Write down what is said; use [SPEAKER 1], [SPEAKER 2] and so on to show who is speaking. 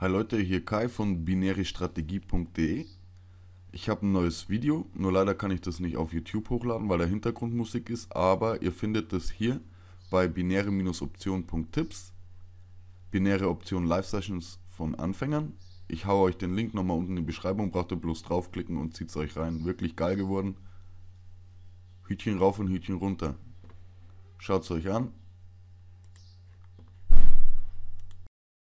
[SPEAKER 1] Hi Leute, hier Kai von binärestrategie.de. Ich habe ein neues Video, nur leider kann ich das nicht auf YouTube hochladen, weil da Hintergrundmusik ist, aber ihr findet es hier bei binäre-option.tipps, binäre Option Live Sessions von Anfängern. Ich haue euch den Link nochmal unten in die Beschreibung, braucht ihr bloß draufklicken und zieht es euch rein. Wirklich geil geworden. Hütchen rauf und Hütchen runter. Schaut es euch an,